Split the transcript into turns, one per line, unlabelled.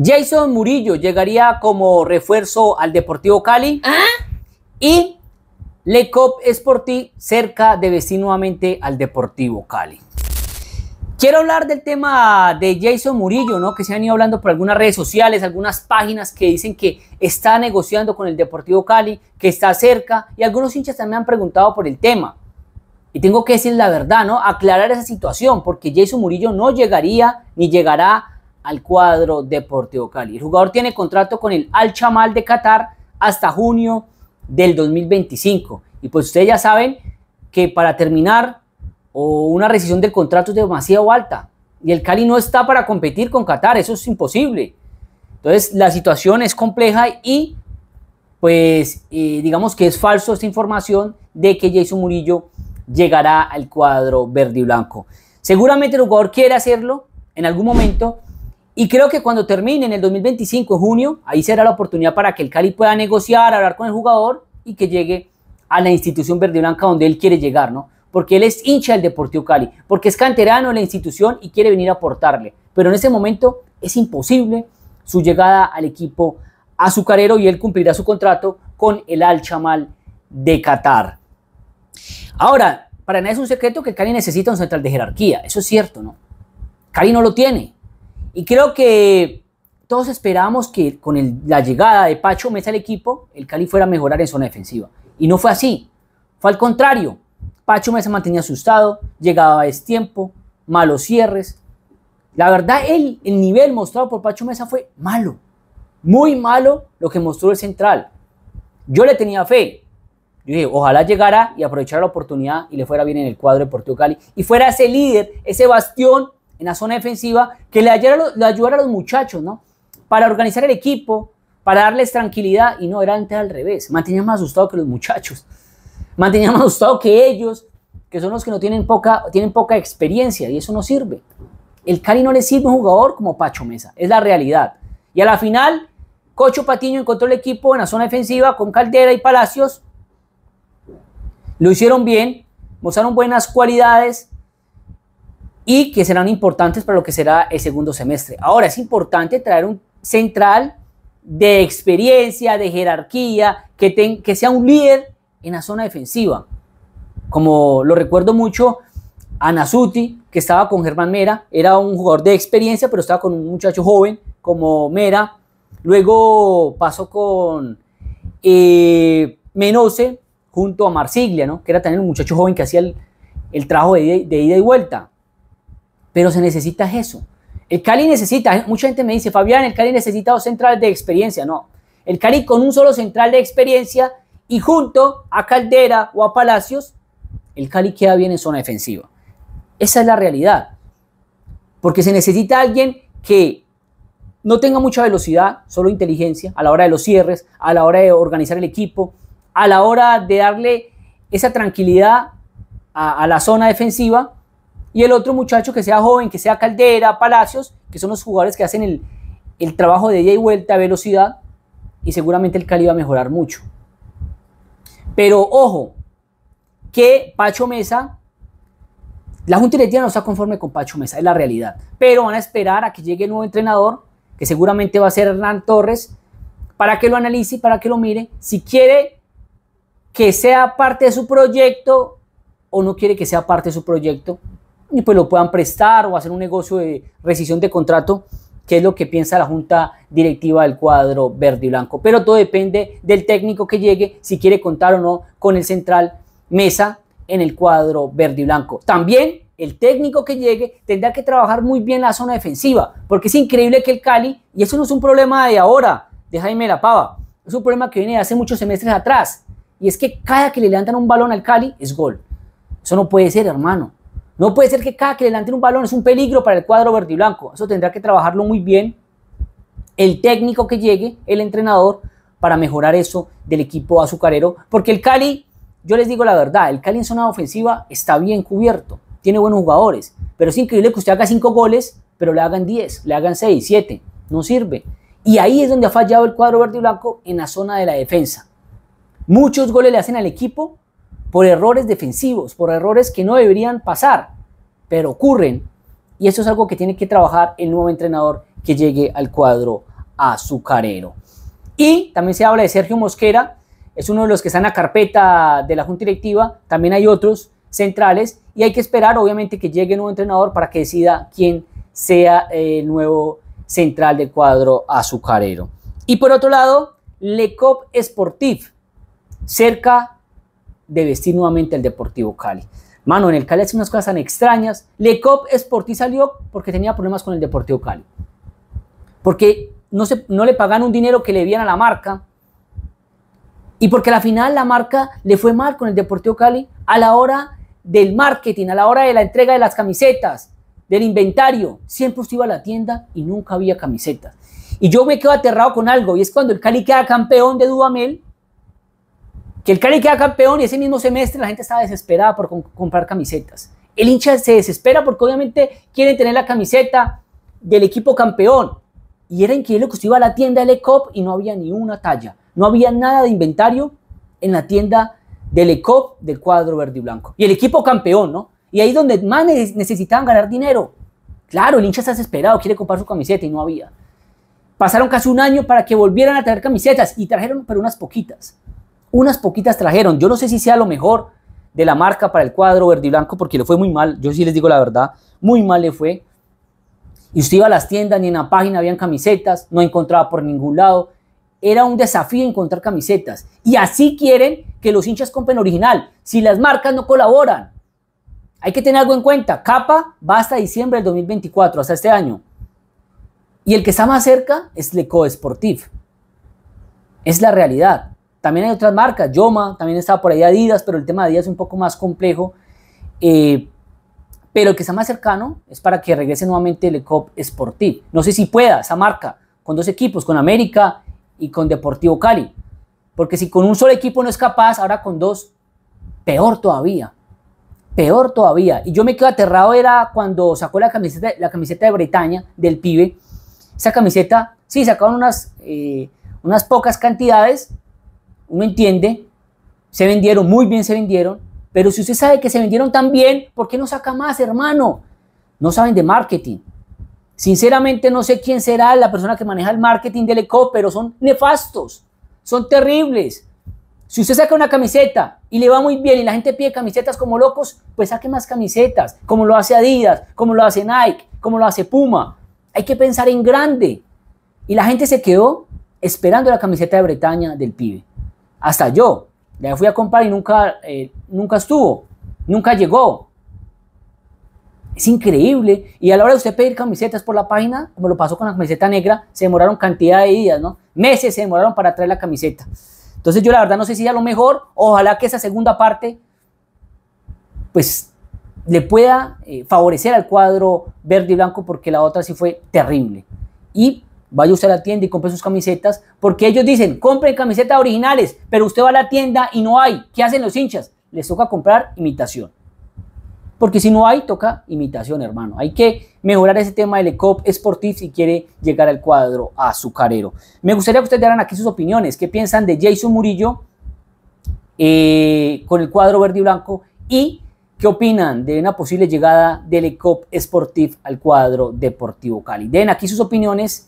Jason Murillo llegaría como refuerzo al Deportivo Cali. Ah. Y Le Cop ti cerca de nuevamente al Deportivo Cali. Quiero hablar del tema de Jason Murillo, ¿no? Que se han ido hablando por algunas redes sociales, algunas páginas que dicen que está negociando con el Deportivo Cali, que está cerca, y algunos hinchas también han preguntado por el tema. Y tengo que decir la verdad, ¿no? Aclarar esa situación, porque Jason Murillo no llegaría ni llegará al cuadro Deportivo Cali. El jugador tiene contrato con el Al Chamal de Qatar hasta junio del 2025. Y pues ustedes ya saben que para terminar o una rescisión del contrato es demasiado alta. Y el Cali no está para competir con Qatar, eso es imposible. Entonces la situación es compleja y pues eh, digamos que es falso esta información de que Jason Murillo llegará al cuadro verde y blanco. Seguramente el jugador quiere hacerlo en algún momento, y creo que cuando termine en el 2025, junio, ahí será la oportunidad para que el Cali pueda negociar, hablar con el jugador y que llegue a la institución verde blanca donde él quiere llegar, ¿no? Porque él es hincha del Deportivo Cali, porque es canterano en la institución y quiere venir a aportarle. Pero en ese momento es imposible su llegada al equipo azucarero y él cumplirá su contrato con el Al Chamal de Qatar. Ahora, para nada es un secreto que Cali necesita un central de jerarquía, eso es cierto, ¿no? Cali no lo tiene. Y creo que todos esperábamos que con la llegada de Pacho Mesa al equipo, el Cali fuera a mejorar en zona defensiva. Y no fue así. Fue al contrario. Pacho Mesa mantenía asustado, llegaba a destiempo, malos cierres. La verdad, el, nivel mostrado por Pacho Mesa fue malo. Muy malo lo que mostró el central. Yo le tenía fe. Yo dije, ojalá llegara y aprovechara la oportunidad y le fuera bien en el cuadro de Portugal Cali y fuera ese líder, ese bastión en la zona defensiva que le ayudara, a los muchachos, ¿no? Para organizar el equipo, para darles tranquilidad y no era antes al revés. Mantenía más asustado que los muchachos. Mantenía más asustado que ellos, que son los que no tienen poca, tienen poca experiencia y eso no sirve. El Cali no le sirve un jugador como Pacho Mesa, es la realidad. Y a la final, Cocho Patiño encontró el equipo en la zona defensiva con Caldera y Palacios. Lo hicieron bien, mostraron buenas cualidades, y que serán importantes para lo que será el segundo semestre. Ahora, es importante traer un central de experiencia, de jerarquía, que, que sea un líder en la zona defensiva. Como lo recuerdo mucho, Anasuti, que estaba con Germán Mera, era un jugador de experiencia, pero estaba con un muchacho joven como Mera. Luego pasó con eh, Menose junto a Marsiglia, ¿no? que era también un muchacho joven que hacía el, el trabajo de ida y vuelta pero se necesita eso. El Cali necesita, eh, mucha gente me dice, Fabián, el Cali necesita dos centrales de experiencia. No, el Cali con un solo central de experiencia y junto a Caldera o a Palacios, el Cali queda bien en zona defensiva. Esa es la realidad. Porque se necesita alguien que no tenga mucha velocidad, solo inteligencia a la hora de los cierres, a la hora de organizar el equipo, a la hora de darle esa tranquilidad a, a la zona defensiva y el otro muchacho que sea joven, que sea Caldera, Palacios, que son los jugadores que hacen el, trabajo de día y vuelta, a velocidad, y seguramente el Cali va a mejorar mucho. Pero ojo, que Pacho Mesa, la Junta de Tierra no está conforme con Pacho Mesa, es la realidad, pero van a esperar a que llegue el nuevo entrenador, que seguramente va a ser Hernán Torres, para que lo analice, para que lo mire, si quiere que sea parte de su proyecto o no quiere que sea parte de su proyecto, y pues lo puedan prestar o hacer un negocio de rescisión de contrato, que es lo que piensa la junta directiva del cuadro verde y blanco. Pero todo depende del técnico que llegue, si quiere contar o no con el central mesa en el cuadro verde y blanco. También el técnico que llegue tendrá que trabajar muy bien la zona defensiva, porque es increíble que el Cali, y eso no es un problema de ahora, de Jaime La es un problema que viene de hace muchos semestres atrás, y es que cada que le levantan un balón al Cali es gol. Eso no puede ser, hermano. No puede ser que cada que le un balón es un peligro para el cuadro verde y blanco. Eso tendrá que trabajarlo muy bien el técnico que llegue, el entrenador, para mejorar eso del equipo azucarero. Porque el Cali, yo les digo la verdad, el Cali en zona ofensiva está bien cubierto, tiene buenos jugadores. Pero es increíble que usted haga cinco goles, pero le hagan 10, le hagan 6, siete. No sirve. Y ahí es donde ha fallado el cuadro verde y blanco en la zona de la defensa. Muchos goles le hacen al equipo, por errores defensivos, por errores que no deberían pasar, pero ocurren. Y eso es algo que tiene que trabajar el nuevo entrenador que llegue al cuadro azucarero. Y también se habla de Sergio Mosquera, es uno de los que está en la carpeta de la Junta Directiva, también hay otros centrales y hay que esperar obviamente que llegue el nuevo entrenador para que decida quién sea el nuevo central del cuadro azucarero. Y por otro lado, Le Cop Sportif, cerca de vestir nuevamente el Deportivo Cali. Mano, en el Cali hacen unas cosas tan extrañas. Lecop Sporty salió porque tenía problemas con el Deportivo Cali. Porque no, se, no le pagaron un dinero que le dieran a la marca. Y porque a la final la marca le fue mal con el Deportivo Cali a la hora del marketing, a la hora de la entrega de las camisetas, del inventario. Siempre usted iba a la tienda y nunca había camisetas. Y yo me quedo aterrado con algo, y es cuando el Cali queda campeón de Dudamel, que el Cali queda campeón y ese mismo semestre la gente estaba desesperada por comprar camisetas. El hincha se desespera porque obviamente quiere tener la camiseta del equipo campeón. Y era increíble que usted iba a la tienda del ECOP y no había ni una talla. No había nada de inventario en la tienda del ECOP del cuadro verde y blanco. Y el equipo campeón, ¿no? Y ahí es donde más necesitaban ganar dinero. Claro, el hincha está desesperado, quiere comprar su camiseta y no había. Pasaron casi un año para que volvieran a traer camisetas y trajeron, pero unas poquitas unas poquitas trajeron. Yo no sé si sea lo mejor de la marca para el cuadro verde y blanco, porque le fue muy mal. Yo sí les digo la verdad, muy mal le fue. Y usted iba a las tiendas, ni en la página habían camisetas, no encontraba por ningún lado. Era un desafío encontrar camisetas. Y así quieren que los hinchas compren original, si las marcas no colaboran. Hay que tener algo en cuenta. Capa va hasta diciembre del 2024, hasta este año. Y el que está más cerca es Leco Sportif. Es la realidad. También hay otras marcas, Yoma, también estaba por ahí Adidas, pero el tema de Adidas es un poco más complejo. Eh, pero el que está más cercano es para que regrese nuevamente el Cop Sportif. No sé si pueda esa marca con dos equipos, con América y con Deportivo Cali. Porque si con un solo equipo no es capaz, ahora con dos, peor todavía. Peor todavía. Y yo me quedo aterrado era cuando sacó la camiseta, la camiseta de Bretaña del pibe. Esa camiseta, sí, sacaron unas, eh, unas pocas cantidades, uno entiende, se vendieron, muy bien se vendieron, pero si usted sabe que se vendieron tan bien, ¿por qué no saca más, hermano? No saben de marketing. Sinceramente no sé quién será la persona que maneja el marketing de ECO, pero son nefastos, son terribles. Si usted saca una camiseta y le va muy bien y la gente pide camisetas como locos, pues saque más camisetas, como lo hace Adidas, como lo hace Nike, como lo hace Puma. Hay que pensar en grande. Y la gente se quedó esperando la camiseta de Bretaña del pibe. Hasta yo. La fui a comprar y nunca, eh, nunca estuvo, nunca llegó. Es increíble. Y a la hora de usted pedir camisetas por la página, como lo pasó con la camiseta negra, se demoraron cantidad de días, ¿no? Meses se demoraron para traer la camiseta. Entonces yo la verdad no sé si a lo mejor, ojalá que esa segunda parte, pues le pueda eh, favorecer al cuadro verde y blanco porque la otra sí fue terrible. Y Vaya usted a la tienda y compre sus camisetas, porque ellos dicen, compren camisetas originales, pero usted va a la tienda y no hay. ¿Qué hacen los hinchas? Les toca comprar imitación. Porque si no hay, toca imitación, hermano. Hay que mejorar ese tema del ECOP Sportif si quiere llegar al cuadro azucarero. Me gustaría que ustedes dieran aquí sus opiniones. ¿Qué piensan de Jason Murillo eh, con el cuadro verde y blanco? ¿Y qué opinan de una posible llegada del ECOP Sportif al cuadro Deportivo Cali? Den aquí sus opiniones